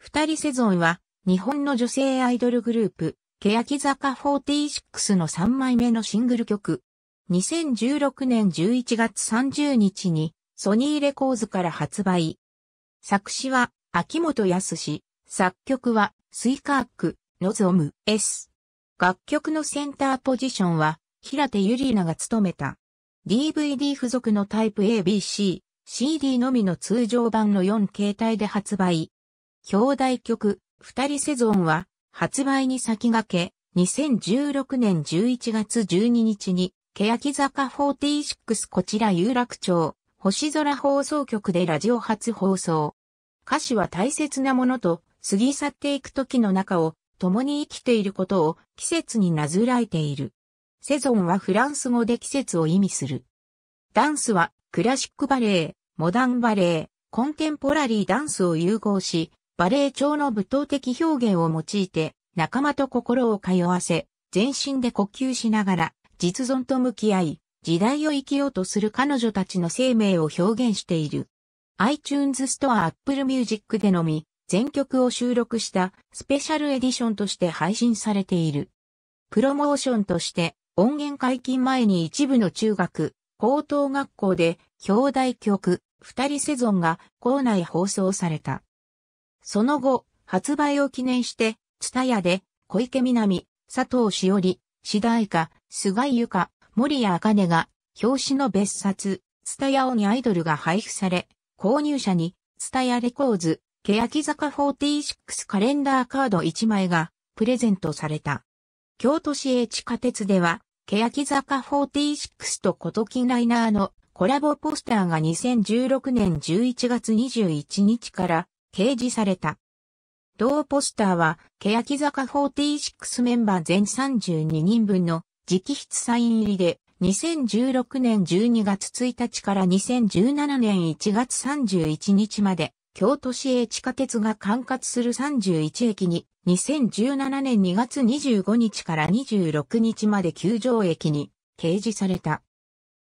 二人セゾンは、日本の女性アイドルグループ、欅坂46の3枚目のシングル曲。2016年11月30日に、ソニーレコーズから発売。作詞は、秋元康、作曲は、スイカーク、ノズオム、S。楽曲のセンターポジションは、平手ゆりなが務めた。DVD 付属のタイプ ABC、CD のみの通常版の4形態で発売。兄弟曲、二人セゾンは、発売に先駆け、2016年11月12日に、欅坂46こちら有楽町、星空放送局でラジオ初放送。歌詞は大切なものと、過ぎ去っていく時の中を、共に生きていることを季節になずらえている。セゾンはフランス語で季節を意味する。ダンスはクラシックバレエ、モダンバレエ、コンテンポラリーダンスを融合し、バレエ調の舞踏的表現を用いて、仲間と心を通わせ、全身で呼吸しながら、実存と向き合い、時代を生きようとする彼女たちの生命を表現している。iTunes ストア Apple Music でのみ、全曲を収録したスペシャルエディションとして配信されている。プロモーションとして、音源解禁前に一部の中学、高等学校で、表題曲、二人セゾンが校内放送された。その後、発売を記念して、ツタヤで、小池みなみ、佐藤しおり、志田愛香、菅井由香、森谷茜が、表紙の別冊、ツタヤオにアイドルが配布され、購入者に、ツタヤレコーズ、欅坂46カレンダーカード1枚が、プレゼントされた。京都市営地下鉄では、欅坂46とコトキンライナーのコラボポスターが2016年11月21日から掲示された。同ポスターは、欅坂46メンバー全32人分の直筆サイン入りで、2016年12月1日から2017年1月31日まで、京都市営地下鉄が管轄する31駅に、2017年2月25日から26日まで球場駅に掲示された。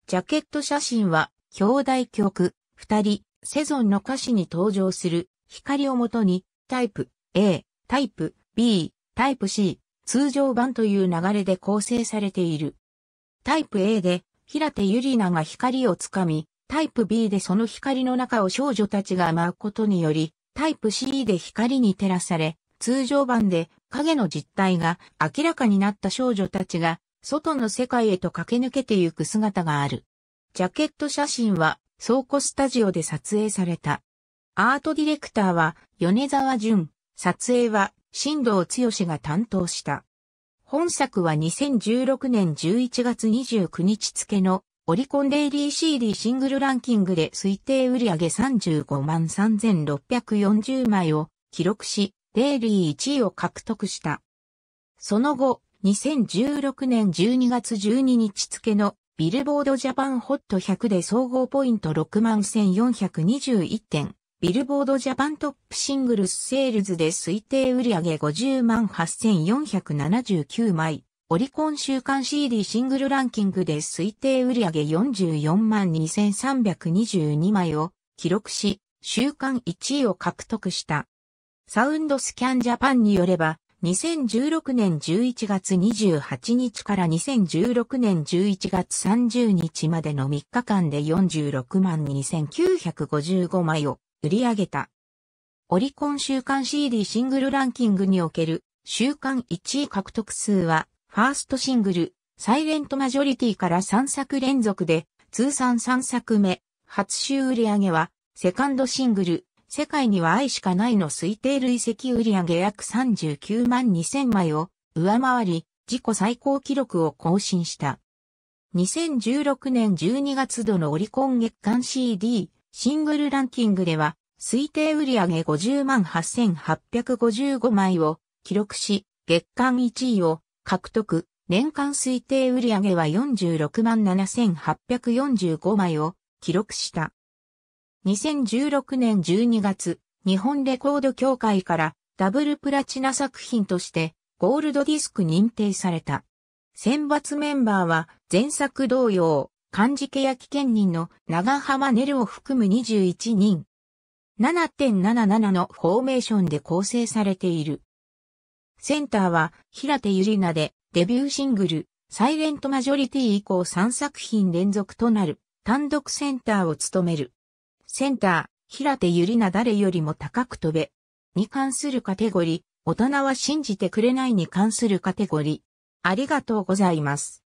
ジャケット写真は、兄弟曲、二人、セゾンの歌詞に登場する光をもとに、タイプ A、タイプ B、タイプ C、通常版という流れで構成されている。タイプ A で、平手ゆりなが光をつかみ、タイプ B でその光の中を少女たちが舞うことにより、タイプ C で光に照らされ、通常版で影の実態が明らかになった少女たちが、外の世界へと駆け抜けていく姿がある。ジャケット写真は、倉庫スタジオで撮影された。アートディレクターは米沢淳、撮影は新藤剛が担当した。本作は2016年11月29日付のオリコンデイリー CD シングルランキングで推定売上35万3640枚を記録し、デイリー1位を獲得した。その後、2016年12月12日付のビルボードジャパンホット100で総合ポイント6万1421点、ビルボードジャパントップシングルスセールズで推定売上50万8479枚、オリコン週間 CD シングルランキングで推定売上44万2322枚を記録し、週間1位を獲得した。サウンドスキャンジャパンによれば、2016年11月28日から2016年11月30日までの3日間で46万2955枚を売り上げた。オリコン週間 CD シングルランキングにおける週間1位獲得数は、ファーストシングル、サイレントマジョリティから3作連続で、通算3作目、初週売り上げは、セカンドシングル、世界には愛しかないの推定累積売上約39万2000枚を上回り、自己最高記録を更新した。2016年12月度のオリコン月間 CD シングルランキングでは、推定売上50万8855枚を記録し、月間1位を獲得、年間推定売上は46万7845枚を記録した。2016年12月、日本レコード協会からダブルプラチナ作品としてゴールドディスク認定された。選抜メンバーは前作同様、漢字ケや危険人の長浜ネルを含む21人。7.77のフォーメーションで構成されている。センターは平手ゆりなでデビューシングルサイレントマジョリティ以降3作品連続となる単独センターを務める。センター、平手ゆりな誰よりも高く飛べ。に関するカテゴリー、大人は信じてくれないに関するカテゴリー。ありがとうございます。